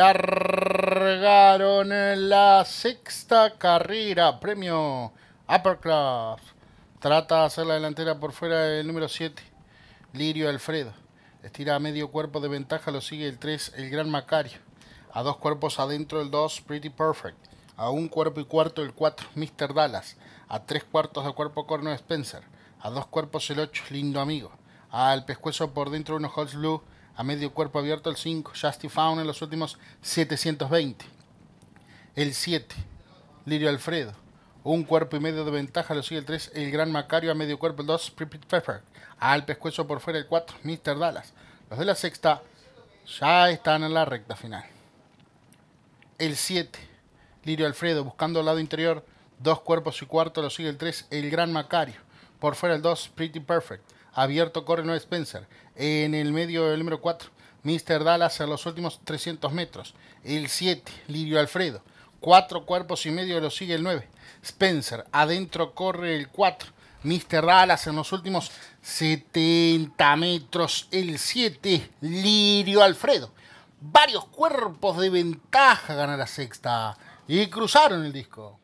largaron en la sexta carrera. Premio Upperclass. Trata de hacer la delantera por fuera del número 7. Lirio Alfredo. Estira a medio cuerpo de ventaja. Lo sigue el 3, el Gran Macario. A dos cuerpos adentro el 2, Pretty Perfect. A un cuerpo y cuarto el 4, Mr. Dallas. A tres cuartos de cuerpo Corno Spencer. A dos cuerpos el 8, Lindo Amigo. Al pescuezo por dentro unos Holz Blue a medio cuerpo abierto el 5, Justy found en los últimos 720. El 7, Lirio Alfredo. Un cuerpo y medio de ventaja lo sigue el 3, el Gran Macario a medio cuerpo el 2, pretty perfect Al pescuezo por fuera el 4, Mr. Dallas. Los de la sexta ya están en la recta final. El 7, Lirio Alfredo buscando el lado interior. Dos cuerpos y cuarto lo sigue el 3, el Gran Macario. Por fuera el 2, Pretty Perfect. Abierto corre 9, Spencer. En el medio del número 4, Mr. Dallas en los últimos 300 metros. El 7, Lirio Alfredo. Cuatro cuerpos y medio lo sigue el 9. Spencer, adentro corre el 4. Mr. Dallas en los últimos 70 metros. El 7, Lirio Alfredo. Varios cuerpos de ventaja gana la sexta. Y cruzaron el disco.